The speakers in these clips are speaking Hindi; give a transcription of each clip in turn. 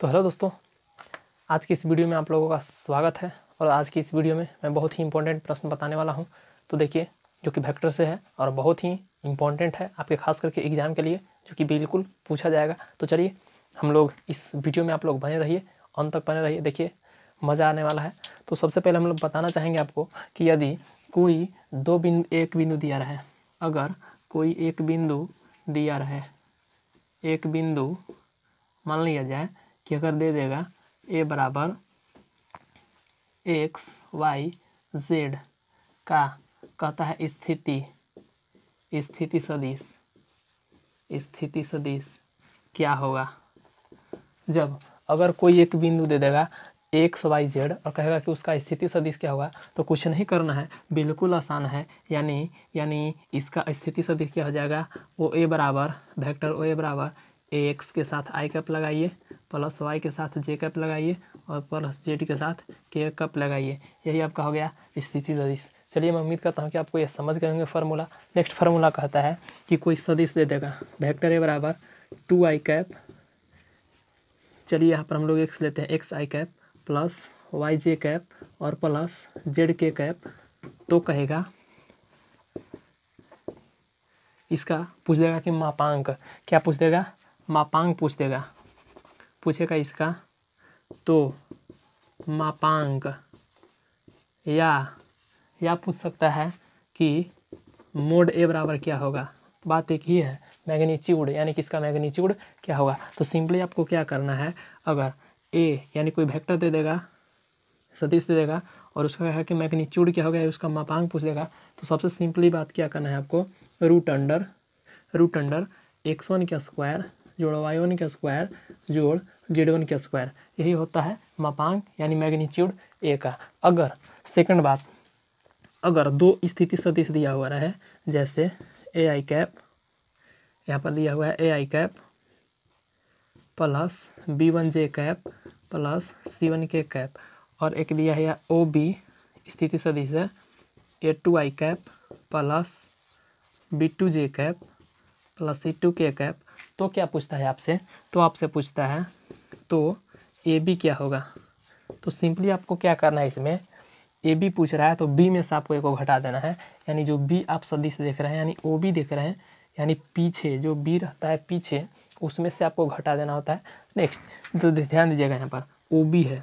तो हेलो दोस्तों आज की इस वीडियो में आप लोगों का स्वागत है और आज की इस वीडियो में मैं बहुत ही इंपॉर्टेंट प्रश्न बताने वाला हूँ तो देखिए जो कि वेक्टर से है और बहुत ही इंपॉर्टेंट है आपके खास करके एग्ज़ाम के लिए जो कि बिल्कुल पूछा जाएगा तो चलिए हम लोग इस वीडियो में आप लोग बने रहिए अंत तक बने रहिए देखिए मज़ा आने वाला है तो सबसे पहले हम लोग बताना चाहेंगे आपको कि यदि कोई दो बिंदु एक बिंदु दिया रहे अगर कोई एक बिंदु दिया रहे एक बिंदु मान लिया जाए क्या कर दे देगा ए बराबर एक्स वाई जेड का कहता है स्थिति स्थिति सदिश स्थिति सदिश क्या होगा जब अगर कोई एक बिंदु दे देगा एक्स वाई जेड और कहेगा कि उसका स्थिति सदिश क्या होगा तो कुछ नहीं करना है बिल्कुल आसान है यानी यानी इसका स्थिति सदिश क्या हो जाएगा ओ ए बराबर वेक्टर ओ ए बराबर एक्स के साथ आई कैप लगाइए प्लस वाई के साथ जे कप लगाइए और प्लस जेड के साथ के कप लगाइए यही आपका हो गया स्थिति सदिश चलिए मैं उम्मीद करता हूँ कि आपको यह समझ गए होंगे फार्मूला नेक्स्ट फार्मूला कहता है कि कोई सदिश दे देगा वेक्टर ए बराबर टू आई कैप चलिए यहाँ पर हम लोग एक्स लेते हैं X I cap plus Y J cap और प्लस जेड के कैप तो कहेगा इसका पूछ देगा कि मापांक क्या पूछ देगा मापांक पूछ देगा पूछेगा इसका तो मापांक या या पूछ सकता है कि मोड ए बराबर क्या होगा बात एक ही है मैग्नीच्यूड यानी कि इसका मैग्नीच्यूड क्या होगा तो सिंपली आपको क्या करना है अगर ए यानी कोई वेक्टर दे देगा सदिश दे देगा और उसका क्या है कि मैग्नीच्यूड क्या होगा उसका मापांक पूछ देगा तो सबसे सिंपली बात क्या करना है आपको root under root under X one का स्क्वायर जोड़ वाई वन का स्क्वायर जोड़ जेड वन का स्क्वायर यही होता है मापांक यानी मैग्नीट्यूड ए का अगर सेकंड बात अगर दो स्थिति सदिश दिया हुआ रहे जैसे ए आई कैप यहाँ पर दिया हुआ है A I cap plus B one J cap plus C one K cap और एक दिया है ओ बी स्थिति सदिश है A two I cap plus B two J cap plus C two K cap तो क्या पूछता है आपसे तो आपसे पूछता है तो ए बी क्या होगा तो सिंपली आपको क्या करना है इसमें ए बी पूछ रहा है तो बी में से आपको एक को घटा देना है यानी जो बी आप सदिश देख रहे हैं यानी ओ बी देख रहे हैं यानी पीछे जो बी रहता है पीछे उसमें से आपको घटा देना होता है नेक्स्ट तो ध्यान दीजिएगा यहाँ पर ओ बी है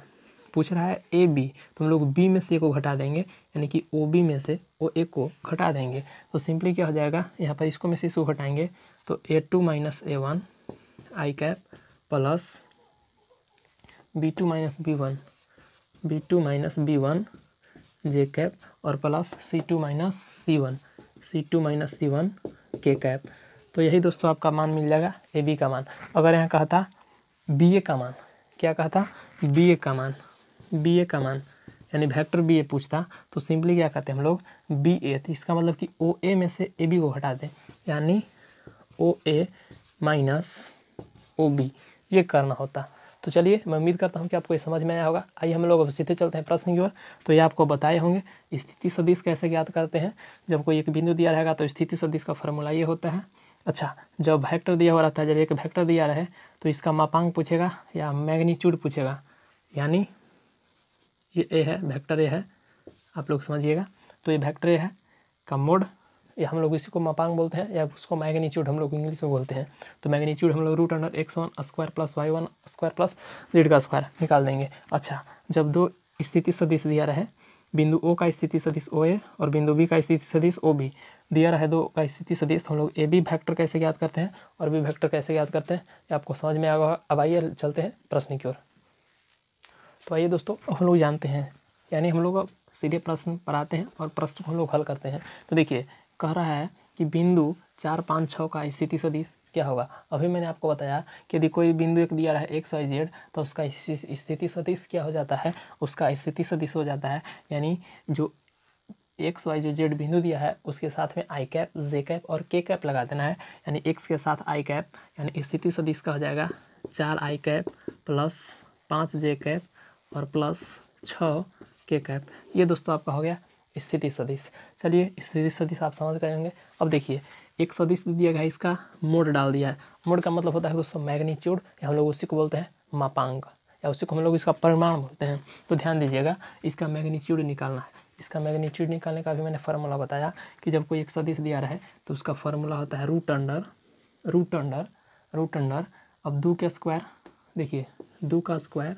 पूछ रहा है ए बी तो हम लोग बी में से को घटा देंगे यानी कि ओ बी में से ओ ए को घटा देंगे तो सिंपली क्या हो जाएगा यहाँ पर इसको में से इसको घटाएंगे तो A two minus A one I cap plus B two minus B one B two minus B one J cap और plus C two minus C one C two minus C one K cap तो यही दोस्तों आपका मान मिल जाएगा ए बी का मान अगर यहाँ कहा था बी ए का मान क्या कहा था बी ए का मान बी ए का मान यानी वेक्टर बी ए पूछता तो सिंपली क्या करते हम लोग बी ए तो इसका मतलब कि ओ ए में से ए बी को हटा दें यानी ओ ए माइनस ओ बी ये करना होता तो चलिए मैं उम्मीद करता हूँ कि आपको ये समझ में आया होगा आइए हम लोग अब सीधे चलते हैं प्रश्न की ओर तो ये आपको बताए होंगे स्थिति सदिश कैसे ज्ञात करते हैं जब कोई एक बिंदु दिया रहेगा तो स्थिति सदिश का फॉर्मूला ये होता है अच्छा जब वेक्टर दिया हो रहा था जब एक वेक्टर दिया रहे तो इसका मापांक पूछेगा या मैग्नीच्यूड पूछेगा यानी ये ए है वेक्टर ए है आप लोग समझिएगा तो ये वेक्टर ए है का मोड ये हम लोग इसी को मपांग बोलते हैं या उसको मैग्नीट्यूड हम लोग इंग्लिश में बोलते हैं तो मैग्नीट्यूड हम लोग root under X one square plus Y one square plus Z का स्क्वायर निकाल देंगे अच्छा जब दो स्थिति सदिश दिया रहे बिंदु ओ का स्थिति सदिश ओ ए और बिंदु बी का स्थिति सदिश ओ बी दिया रहे दो का स्थिति सदिश तो हम लोग ए बी वैक्टर कैसे याद करते हैं और बी वैक्टर कैसे याद करते हैं आपको समझ में आ अब आइए चलते हैं प्रश्न की ओर तो आइए दोस्तों हम लोग जानते हैं यानी हम लोग सीधे प्रश्न पर आते हैं और प्रश्न को हम लोग हल करते हैं तो देखिए कह रहा है कि बिंदु चार पाँच छः का स्थिति सदिश क्या होगा अभी मैंने आपको बताया कि यदि कोई बिंदु एक दिया रहा है एक्स वाई जेड तो उसका स्थिति सदिश क्या हो जाता है उसका स्थिति सदिश हो जाता है यानी जो एक्स वाई जो जेड बिंदु दिया है उसके साथ में आई कैप जे कैप और के कैप लगा देना है यानी एक्स के साथ आई कैप यानी स्थिति सदिश का हो जाएगा चार आई कैप प्लस पाँच जे कैप और प्लस छ के कैप ये दोस्तों आपका हो गया स्थिति सदिश चलिए स्थिति सदिश आप समझ गए होंगे अब देखिए एक सदिश दिया गया इसका मोड डाल दिया है मोड का मतलब होता है दोस्तों मैग्नीट्यूड या हम लोग उसी को बोलते हैं मापांक या उसी को हम लोग इसका परिमाण बोलते हैं तो ध्यान दीजिएगा इसका मैग्नीट्यूड निकालना है इसका मैग्नीट्यूड निकालने का भी मैंने फार्मूला बताया कि जब कोई एक सदिश दिया रहे तो उसका फार्मूला होता है root under root under root under अब दो का स्क्वायर देखिए दो का स्क्वायर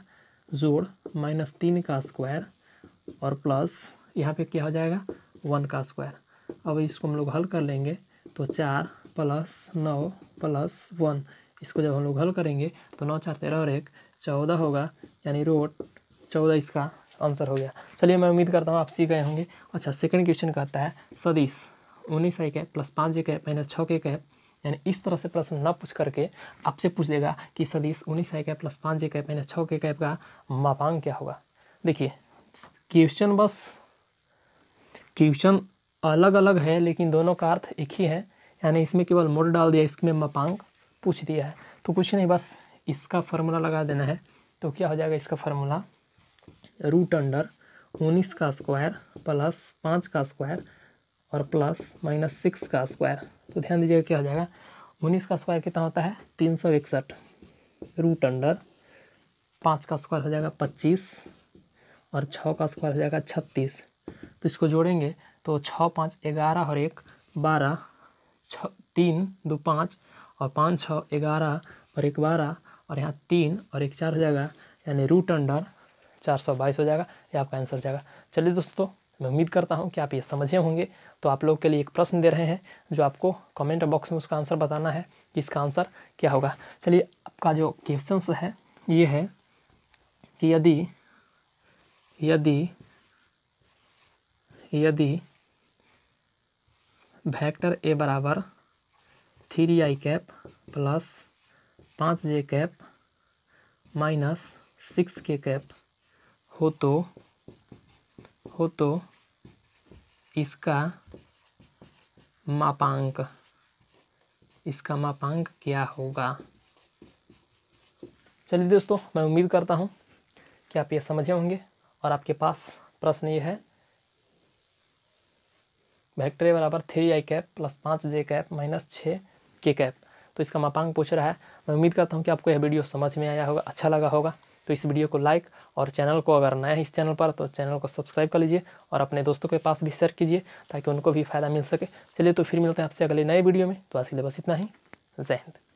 जोड़ माइनस तीन का स्क्वायर और प्लस यहाँ पे क्या हो जाएगा वन का स्क्वायर अब इसको हम लोग हल कर लेंगे तो चार प्लस नौ प्लस वन इसको जब हम लोग हल करेंगे तो नौ चार तेरह और एक चौदह होगा यानी रोड चौदह इसका आंसर हो गया चलिए मैं उम्मीद करता हूँ आप सीख गए होंगे अच्छा सेकंड क्वेश्चन कहता है सदीस उन्नीस एक है प्लस पाँच एक है माइनस छः एक है यानी इस तरह से प्रश्न न पूछ करके आपसे पूछ लेगा कि सदिश उन्नीस ए कैप प्लस पाँच ए कैप यानी छः के कैप का मापांक क्या होगा देखिए क्वेश्चन बस क्वेश्चन अलग अलग है लेकिन दोनों का अर्थ एक ही है यानी इसमें केवल मोड डाल दिया इसमें मापांक पूछ दिया है तो कुछ नहीं बस इसका फार्मूला लगा देना है तो क्या हो जाएगा इसका फार्मूला रूट अंडर उन्नीस का स्क्वायर प्लस पाँच का स्क्वायर और प्लस माइनस सिक्स का स्क्वायर तो ध्यान दीजिएगा क्या हो जाएगा उन्नीस का स्क्वायर कितना होता है तीन सौ इकसठ रूट अंडर पाँच का स्क्वायर हो जाएगा पच्चीस और छः का स्क्वायर हो जाएगा छत्तीस तो इसको जोड़ेंगे तो छः पाँच ग्यारह और एक बारह छ तीन दो पाँच और पाँच छः ग्यारह और एक बारह और यहाँ तीन और एक चार हो जाएगा यानी रूट अंडर चार सौ बाईस हो जाएगा या आपका आंसर हो जाएगा चलिए दोस्तों मैं उम्मीद करता हूँ कि आप ये समझे होंगे तो आप लोग के लिए एक प्रश्न दे रहे हैं जो आपको कमेंट बॉक्स में उसका आंसर बताना है कि इसका आंसर क्या होगा चलिए आपका जो क्वेश्चन है ये है कि यदि यदि यदि वेक्टर ए बराबर थ्री आई कैप प्लस पाँच J cap minus six K cap हो तो हो तो इसका मापांक इसका मापांक क्या होगा चलिए दोस्तों मैं उम्मीद करता हूँ कि आप ये समझे होंगे और आपके पास प्रश्न ये है वेक्टर बराबर थ्री आई कैप प्लस पाँच जे कैप माइनस छः के कैप तो इसका मापांक पूछ रहा है मैं उम्मीद करता हूँ कि आपको यह वीडियो समझ में आया होगा अच्छा लगा होगा तो इस वीडियो को लाइक और चैनल को अगर नया है इस चैनल पर तो चैनल को सब्सक्राइब कर लीजिए और अपने दोस्तों के पास भी शेयर कीजिए ताकि उनको भी फ़ायदा मिल सके चलिए तो फिर मिलते हैं आपसे अगले नए वीडियो में तो आज के लिए बस इतना ही जय हिंद